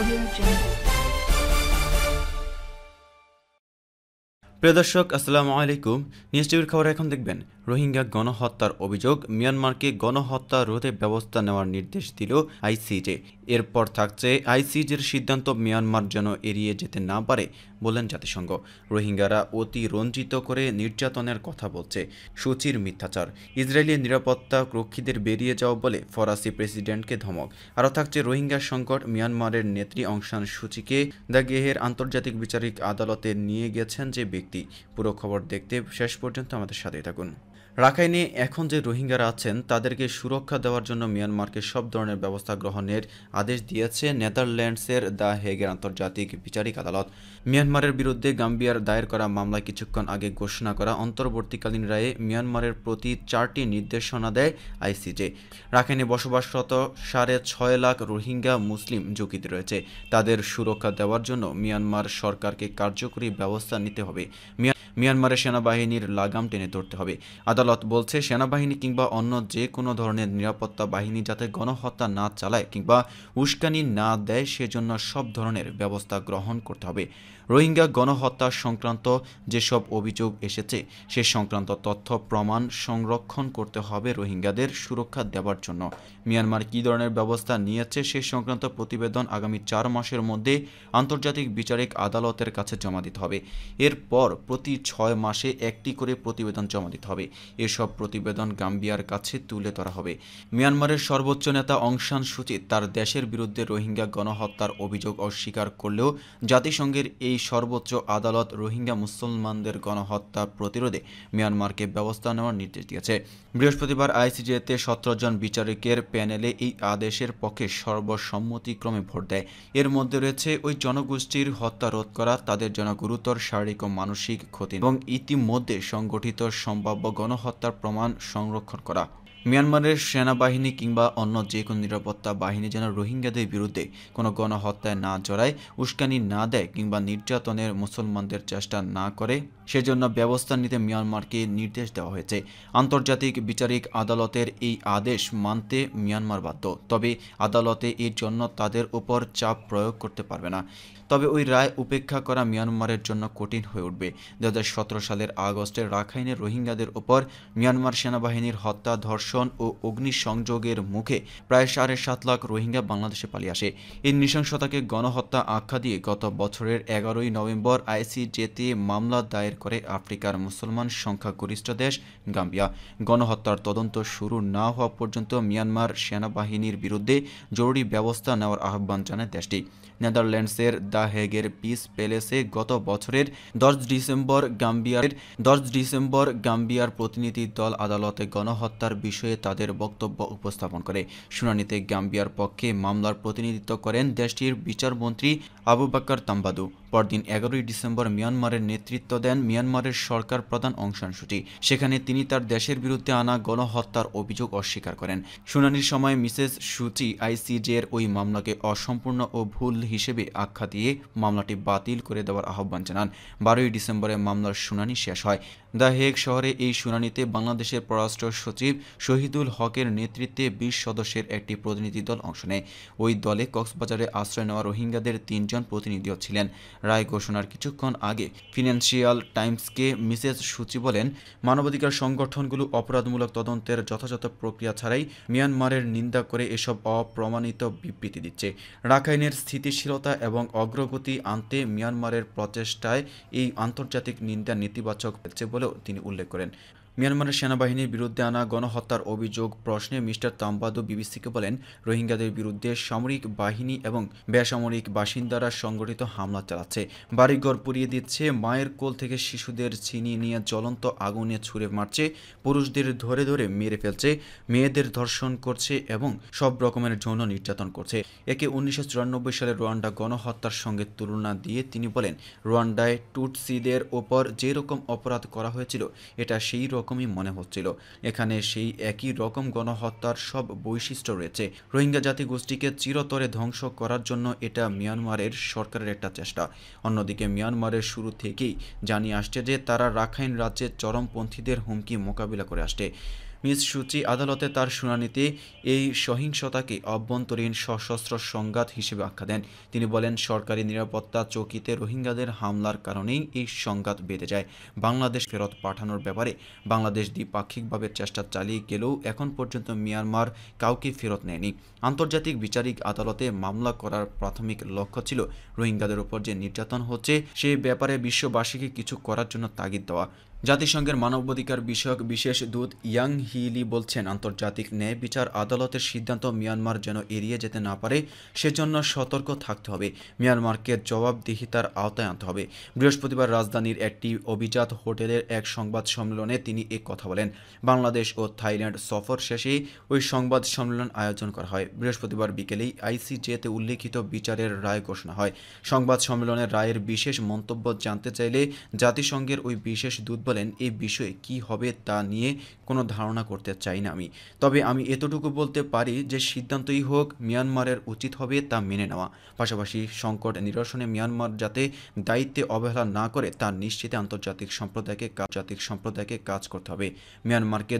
Audio Jungle. প্রিয় দর্শক আসসালামু আলাইকুম নিউজ টিভির খবর এখন দেখবেন রোহিঙ্গা গণহত্যার অভিযোগ মিয়ানমারকে গণহত্যা রোধে ব্যবস্থা নেওয়ার নির্দেশ দিল আইসিজে এরপর থাকছে আইসিজের সিদ্ধান্ত মিয়ানমার যেন এড়িয়ে যেতে না পারে বললেন জাতিসংঘ রোহিঙ্গারা অতি রঞ্জিত করে নির্যাতনের কথা বলছে সূচির মিথ্যাচার ইসরায়েলি নিরাপত্তা রক্ষীদের বেরিয়ে যাওয়া বলে ফরাসি প্রেসিডেন্টকে ধমক আরও থাকছে রোহিঙ্গা সংকট মিয়ানমারের নেত্রী অংশান সূচিকে দ্য গেহের আন্তর্জাতিক বিচারিক আদালতে নিয়ে গেছেন যে ব্যক্তি ভিত্তি পুরো খবর দেখতে শেষ পর্যন্ত আমাদের সাথেই থাকুন রাখাইনে এখন যে রোহিঙ্গারা আছেন তাদেরকে সুরক্ষা দেওয়ার জন্য মিয়ানমারকে সব ধরনের ব্যবস্থা গ্রহণের আদেশ দিয়েছে নেদারল্যান্ডসের দ্য হেগের আন্তর্জাতিক বিচারিক আদালত মিয়ানমারের বিরুদ্ধে গাম্বিয়ার দায়ের করা মামলায় কিছুক্ষণ আগে ঘোষণা করা অন্তর্বর্তীকালীন রায়ে মিয়ানমারের প্রতি চারটি নির্দেশনা দেয় আইসিজে রাখাইনে বসবাসরত সাড়ে ছয় লাখ রোহিঙ্গা মুসলিম জকিত রয়েছে তাদের সুরক্ষা দেওয়ার জন্য মিয়ানমার সরকারকে কার্যকরী ব্যবস্থা নিতে হবে মিয়ানমারের সেনাবাহিনীর লাগাম টেনে ধরতে হবে আদালত বলছে সেনাবাহিনী কিংবা অন্য যে কোনো ধরনের নিরাপত্তা বাহিনী যাতে গণহত্যা না চালায় কিংবা উস্কানি না দেয় সেজন্য সব ধরনের ব্যবস্থা গ্রহণ করতে হবে রোহিঙ্গা গণহত্যা সংক্রান্ত যেসব অভিযোগ এসেছে সে সংক্রান্ত তথ্য প্রমাণ সংরক্ষণ করতে হবে রোহিঙ্গাদের সুরক্ষা দেওয়ার জন্য মিয়ানমার কী ধরনের ব্যবস্থা নিয়েছে সে সংক্রান্ত প্রতিবেদন আগামী চার মাসের মধ্যে আন্তর্জাতিক বিচারিক আদালতের কাছে জমা দিতে হবে এরপর প্রতি ছয় মাসে একটি করে প্রতিবেদন জমা দিতে হবে এসব প্রতিবেদন গাম্বিয়ার কাছে তুলে ধরা হবে মিয়ানমারের সর্বোচ্চ নেতা অংশান সুচি তার দেশের বিরুদ্ধে রোহিঙ্গা গণহত্যার অভিযোগ অস্বীকার করলেও জাতিসংঘের এই সর্বোচ্চ আদালত রোহিঙ্গা মুসলমানদের গণহত্যা প্রতিরোধে মিয়ানমারকে ব্যবস্থা নেওয়ার নির্দেশ দিয়েছে বৃহস্পতিবার আইসিজিএতে সতেরো জন বিচারকের প্যানেলে এই আদেশের পক্ষে সর্বসম্মতিক্রমে ভোট দেয় এর মধ্যে রয়েছে ওই জনগোষ্ঠীর হত্যা রোধ করা তাদের জন্য গুরুতর শারীরিক ও মানসিক ক্ষতি এবং ইতিমধ্যে সংগঠিত সম্ভাব্য গণহত্যার প্রমাণ সংরক্ষণ করা মিয়ানমারের সেনাবাহিনী কিংবা অন্য যে কোনো নিরাপত্তা বাহিনী যেন রোহিঙ্গাদের বিরুদ্ধে কোনো গণহত্যায় না জড়ায় উস্কানি না দেয় কিংবা নির্যাতনের মুসলমানদের চেষ্টা না করে সেজন্য ব্যবস্থা নিতে মিয়ানমারকে নির্দেশ দেওয়া হয়েছে আন্তর্জাতিক বিচারিক আদালতের এই আদেশ মানতে মিয়ানমার বাধ্য তবে আদালতে এর জন্য তাদের উপর চাপ প্রয়োগ করতে পারবে না তবে ওই রায় উপেক্ষা করা মিয়ানমারের জন্য কঠিন হয়ে উঠবে দু সালের আগস্টে রাখাইনে রোহিঙ্গাদের উপর মিয়ানমার সেনাবাহিনীর হত্যা ধর্ষণ ধর্ষণ ও অগ্নিসংযোগের মুখে প্রায় সাড়ে সাত লাখ রোহিঙ্গা বাংলাদেশে পালিয়ে আসে এই নৃশংসতাকে গণহত্যা আখ্যা দিয়ে গত বছরের এগারোই নভেম্বর আইসিজেতে মামলা দায়ের করে আফ্রিকার মুসলমান সংখ্যাগরিষ্ঠ দেশ গাম্বিয়া গণহত্যার তদন্ত শুরু না হওয়া পর্যন্ত মিয়ানমার সেনাবাহিনীর বিরুদ্ধে জরুরি ব্যবস্থা নেওয়ার আহ্বান জানায় দেশটি নেদারল্যান্ডসের দ্য হেগের পিস প্যালেসে গত বছরের দশ ডিসেম্বর গাম্বিয়ার দশ ডিসেম্বর গাম্বিয়ার প্রতিনিধি দল আদালতে গণহত্যার বিষয় বিষয়ে তাদের বক্তব্য উপস্থাপন করে শুনানিতে গাম্বিয়ার পক্ষে মামলার প্রতিনিধিত্ব করেন দেশটির বিচারমন্ত্রী আবু বাক্কার তাম্বাদু পরদিন এগারোই ডিসেম্বর মিয়ানমারের নেতৃত্ব দেন মিয়ানমারের সরকার প্রধান অংশান সুচি সেখানে তিনি তার দেশের বিরুদ্ধে আনা গণহত্যার অভিযোগ অস্বীকার করেন শুনানির সময় মিসেস সুচি আইসিজের ওই মামলাকে অসম্পূর্ণ ও ভুল হিসেবে আখ্যা দিয়ে মামলাটি বাতিল করে দেওয়ার আহ্বান জানান বারোই ডিসেম্বরে মামলার শুনানি শেষ হয় দ্য হেগ শহরে এই শুনানিতে বাংলাদেশের পররাষ্ট্র সচিব শহীদুল হকের নেতৃত্বে বিশ সদস্যের একটি প্রতিনিধি দল অংশ নেয় ওই দলে কক্সবাজারে আশ্রয় নেওয়া রোহিঙ্গাদের তিনজন প্রতিনিধিও ছিলেন রায় ঘোষণার কিছুক্ষণ আগে ফিনান্সিয়াল টাইমসকে মিসেস সূচি বলেন মানবাধিকার সংগঠনগুলো অপরাধমূলক তদন্তের যথাযথ প্রক্রিয়া ছাড়াই মিয়ানমারের নিন্দা করে এসব অপ্রমাণিত বিবৃতি দিচ্ছে রাখাইনের স্থিতিশীলতা এবং অগ্রগতি আনতে মিয়ানমারের প্রচেষ্টায় এই আন্তর্জাতিক নিন্দা নেতিবাচক হয়েছে বলেও তিনি উল্লেখ করেন মিয়ানমারের সেনাবাহিনীর বিরুদ্ধে আনা গণহত্যার অভিযোগ প্রশ্নে মিস্টার তাম্বাদু বিবিসিকে বলেন রোহিঙ্গাদের বিরুদ্ধে সামরিক বাহিনী এবং বেসামরিক বাসিন্দারা সংগঠিত হামলা চালাচ্ছে বাড়িঘর পুড়িয়ে দিচ্ছে মায়ের কোল থেকে শিশুদের ছিনিয়ে নিয়ে জ্বলন্ত আগুনে ছুঁড়ে মারছে পুরুষদের ধরে ধরে মেরে ফেলছে মেয়েদের ধর্ষণ করছে এবং সব রকমের যৌন নির্যাতন করছে একে উনিশশো চুরানব্বই সালে রোয়ান্ডা গণহত্যার সঙ্গে তুলনা দিয়ে তিনি বলেন রোয়ান্ডায় টুটসিদের ওপর যেরকম অপরাধ করা হয়েছিল এটা সেই রকম রকমই মনে হচ্ছিল এখানে সেই একই রকম গণহত্যার সব বৈশিষ্ট্য রয়েছে রোহিঙ্গা জাতি গোষ্ঠীকে চিরতরে ধ্বংস করার জন্য এটা মিয়ানমারের সরকারের একটা চেষ্টা অন্যদিকে মিয়ানমারের শুরু থেকেই জানিয়ে আসছে যে তারা রাখাইন রাজ্যের চরমপন্থীদের হুমকি মোকাবিলা করে আসছে মিস সুচি আদালতে তার শুনানিতে এই সহিংসতাকে অভ্যন্তরীণ সশস্ত্র সংঘাত হিসেবে আখ্যা দেন তিনি বলেন সরকারি নিরাপত্তা চৌকিতে রোহিঙ্গাদের হামলার কারণেই এই সংঘাত বেঁধে যায় বাংলাদেশ ফেরত পাঠানোর ব্যাপারে বাংলাদেশ দ্বিপাক্ষিকভাবে চেষ্টা চালিয়ে গেলেও এখন পর্যন্ত মিয়ানমার কাউকে ফেরত নেয়নি আন্তর্জাতিক বিচারিক আদালতে মামলা করার প্রাথমিক লক্ষ্য ছিল রোহিঙ্গাদের ওপর যে নির্যাতন হচ্ছে সে ব্যাপারে বিশ্ববাসীকে কিছু করার জন্য তাগিদ দেওয়া জাতিসংঘের মানবাধিকার বিষয়ক বিশেষ দূত ইয়াং হিলি বলছেন আন্তর্জাতিক ন্যায় বিচার আদালতের সিদ্ধান্ত মিয়ানমার যেন এড়িয়ে যেতে না পারে সেজন্য সতর্ক থাকতে হবে মিয়ানমারকে জবাবদিহিতার আওতায় আনতে হবে বৃহস্পতিবার রাজধানীর একটি অভিজাত হোটেলের এক সংবাদ সম্মেলনে তিনি এ কথা বলেন বাংলাদেশ ও থাইল্যান্ড সফর শেষে ওই সংবাদ সম্মেলন আয়োজন করা হয় বৃহস্পতিবার বিকেলেই আইসিজেতে উল্লেখিত বিচারের রায় ঘোষণা হয় সংবাদ সম্মেলনে রায়ের বিশেষ মন্তব্য জানতে চাইলে জাতিসংঘের ওই বিশেষ দূত বলেন এ বিষয়ে কি হবে তা নিয়ে কোনো ধারণা করতে চাই না আমি তবে আমি এতটুকু বলতে পারি যে সিদ্ধান্তই হোক মিয়ানমারের উচিত হবে তা মেনে নেওয়া পাশাপাশি সংকট নিরসনে মিয়ানমার যাতে দায়িত্বে অবহেলা না করে তা নিশ্চিতে আন্তর্জাতিক সম্প্রদায়কে জাতিক সম্প্রদায়কে কাজ করতে হবে মিয়ানমারকে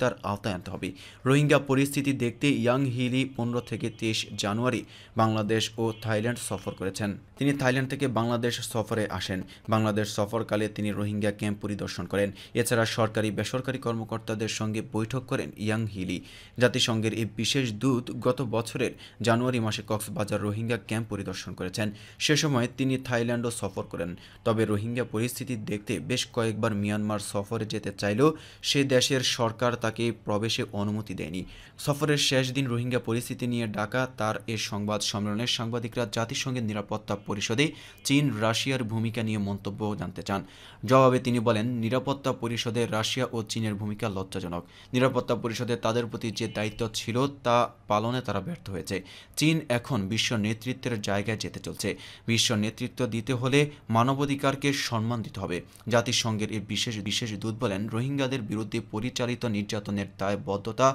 তার আওতায় আনতে হবে রোহিঙ্গা পরিস্থিতি দেখতে ইয়াং হিলি পনেরো থেকে তেইশ জানুয়ারি বাংলাদেশ ও থাইল্যান্ড সফর করেছেন তিনি থাইল্যান্ড থেকে বাংলাদেশ সফরে আসেন বাংলাদেশ সফরকালে তিনি রোহিঙ্গা ক্যাম্প পরিদর্শন করেন এছাড়া সরকারি বেসরকারি কর্মকর্তাদের সঙ্গে বৈঠক করেন ইয়াং হিলি জাতিসংঘের এই বিশেষ দূত গত বছরের জানুয়ারি মাসে কক্সবাজার রোহিঙ্গা ক্যাম্প পরিদর্শন করেছেন সে সময় তিনি থাইল্যান্ডও সফর করেন তবে রোহিঙ্গা পরিস্থিতি দেখতে বেশ কয়েকবার মিয়ানমার সফরে যেতে চাইলেও সে দেশের সরকার তাকে প্রবেশে অনুমতি দেয়নি সফরের শেষ দিন রোহিঙ্গা পরিস্থিতি নিয়ে ডাকা তার এ সংবাদ সম্মেলনে সাংবাদিকরা জাতিসংঘের নিরাপত্তা পরিষদে চীন রাশিয়ার ভূমিকা নিয়ে মন্তব্য জানতে চান জবাবে তিনি বলেন বলেন নিরাপত্তা পরিষদে রাশিয়া ও চীনের ভূমিকা লজ্জাজনক নিরাপত্তা পরিষদে তাদের প্রতি যে দায়িত্ব ছিল তা পালনে তারা ব্যর্থ হয়েছে চীন এখন বিশ্ব নেতৃত্বের জায়গায় যেতে চলছে বিশ্ব নেতৃত্ব দিতে হলে মানবাধিকারকে সম্মান দিতে হবে জাতিসংঘের এই বিশেষ বিশেষ দূত বলেন রোহিঙ্গাদের বিরুদ্ধে পরিচালিত নির্যাতনের দায়বদ্ধতা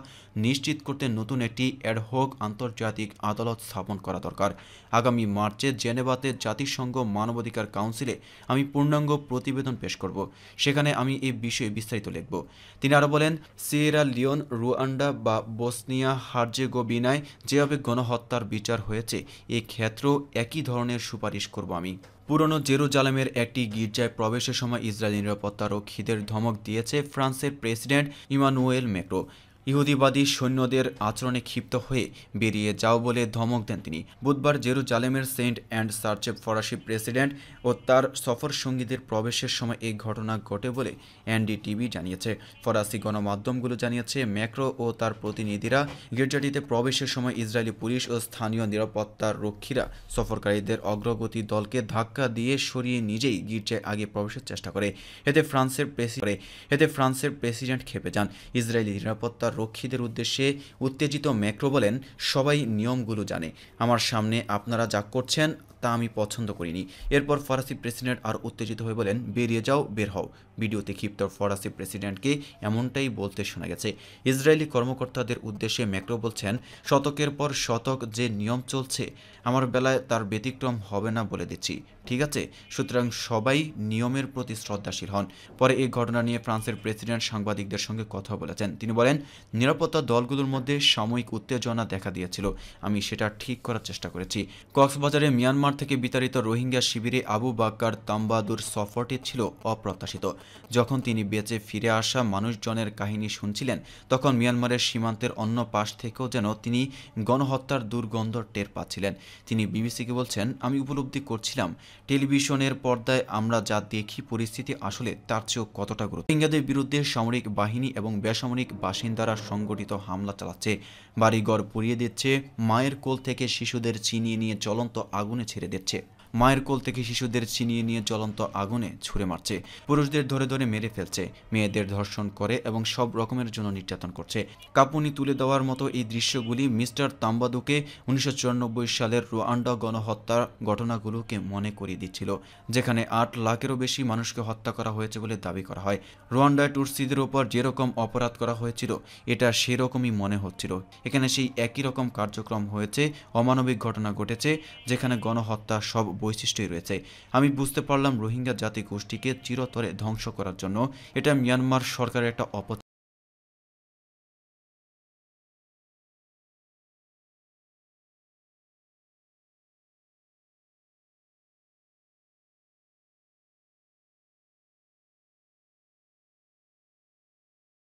নিশ্চিত করতে নতুন একটি অ্যাডহক আন্তর্জাতিক আদালত স্থাপন করা দরকার আগামী মার্চে জেনেভাতে জাতিসংঘ মানবাধিকার কাউন্সিলে আমি পূর্ণাঙ্গ প্রতিবেদন পেশ করব সেখানে আমি এই বিষয়ে বিস্তারিত লিখব তিনি আরও বলেন সিয়েরা লিওন রুয়ান্ডা বা বসনিয়া হার্জেগোবিনায় যেভাবে গণহত্যার বিচার হয়েছে এই ক্ষেত্র একই ধরনের সুপারিশ করব আমি পুরনো জেরুজালেমের একটি গির্জায় প্রবেশের সময় ইসরায়েল নিরাপত্তারক্ষীদের ধমক দিয়েছে ফ্রান্সের প্রেসিডেন্ট ইমানুয়েল মেক্রো ইহুদিবাদী সৈন্যদের আচরণে ক্ষিপ্ত হয়ে বেরিয়ে যাও বলে ধমক দেন তিনি বুধবার জেরুজালেমের সেন্ট অ্যান্ড সার্চে ফরাসি প্রেসিডেন্ট ও তার সফর সঙ্গীদের প্রবেশের সময় এই ঘটনা ঘটে বলে এনডিটিভি জানিয়েছে ফরাসি গণমাধ্যমগুলো জানিয়েছে ম্যাক্রো ও তার প্রতিনিধিরা গির্জাটিতে প্রবেশের সময় ইসরায়েলি পুলিশ ও স্থানীয় নিরাপত্তার রক্ষীরা সফরকারীদের অগ্রগতি দলকে ধাক্কা দিয়ে সরিয়ে নিজেই গির্জায় আগে প্রবেশের চেষ্টা করে এতে ফ্রান্সের প্রেসিডেন্ট এতে ফ্রান্সের প্রেসিডেন্ট খেপে যান ইসরায়েলি নিরাপত্তার রক্ষীদের উদ্দেশ্যে উত্তেজিত ম্যাক্রো বলেন সবাই নিয়মগুলো জানে আমার সামনে আপনারা যা করছেন তা আমি পছন্দ করিনি এরপর ফরাসি প্রেসিডেন্ট আর উত্তেজিত হয়ে বলেন বেরিয়ে যাও বের হও ভিডিওতে ক্ষিপ্ত ফরাসি প্রেসিডেন্টকে এমনটাই বলতে শোনা গেছে ইসরায়েলি কর্মকর্তাদের উদ্দেশ্যে ম্যাক্রো বলছেন শতকের পর শতক যে নিয়ম চলছে আমার বেলায় তার ব্যতিক্রম হবে না বলে দিচ্ছি ঠিক আছে সুতরাং সবাই নিয়মের প্রতি শ্রদ্ধাশীল হন পরে এই ঘটনা নিয়ে ফ্রান্সের প্রেসিডেন্ট সাংবাদিকদের সঙ্গে কথা বলেছেন তিনি বলেন নিরাপত্তা দলগুলোর মধ্যে সাময়িক উত্তেজনা দেখা দিয়েছিল আমি সেটা ঠিক করার চেষ্টা করেছি কক্সবাজারে মিয়ানমার থেকে বিতাড়িত রোহিঙ্গা শিবিরে আবু বাক্কার তাম্বাদুর সফরটি ছিল অপ্রত্যাশিত যখন তিনি বেঁচে ফিরে আসা মানুষজনের কাহিনী শুনছিলেন তখন মিয়ানমারের সীমান্তের অন্য পাশ থেকেও যেন তিনি গণহত্যার দুর্গন্ধ টের পাচ্ছিলেন তিনি বিবিসিকে বলছেন আমি উপলব্ধি করছিলাম টেলিভিশনের পর্দায় আমরা যা দেখি পরিস্থিতি আসলে তার চেয়েও কতটা গুরুত্ব রোহিঙ্গাদের বিরুদ্ধে সামরিক বাহিনী এবং বেসামরিক বাসিন্দারা তারা সংগঠিত হামলা চালাচ্ছে বাড়িঘর পুড়িয়ে দিচ্ছে মায়ের কোল থেকে শিশুদের চিনিয়ে নিয়ে চলন্ত আগুনে ছেড়ে দিচ্ছে মায়ের কোল থেকে শিশুদের ছিনিয়ে নিয়ে জ্বলন্ত আগুনে ছুঁড়ে মারছে পুরুষদের ধরে ধরে মেরে ফেলছে মেয়েদের ধর্ষণ করে এবং সব রকমের জন্য নির্যাতন করছে কাপুনি তুলে দেওয়ার মতো এই দৃশ্যগুলি মিস্টার তাম্বাদুকে উনিশশো সালের রুয়ান্ডা গণহত্যার ঘটনাগুলোকে মনে করিয়ে দিচ্ছিল যেখানে আট লাখেরও বেশি মানুষকে হত্যা করা হয়েছে বলে দাবি করা হয় রুয়ান্ডায় টুরসিদের ওপর যেরকম অপরাধ করা হয়েছিল এটা সেরকমই মনে হচ্ছিল এখানে সেই একই রকম কার্যক্রম হয়েছে অমানবিক ঘটনা ঘটেছে যেখানে গণহত্যা সব বৈশিষ্ট্যই রয়েছে আমি বুঝতে পারলাম রোহিঙ্গা জাতিগোষ্ঠীকে চিরতরে ধ্বংস করার জন্য এটা মিয়ানমার সরকারের একটা অপথ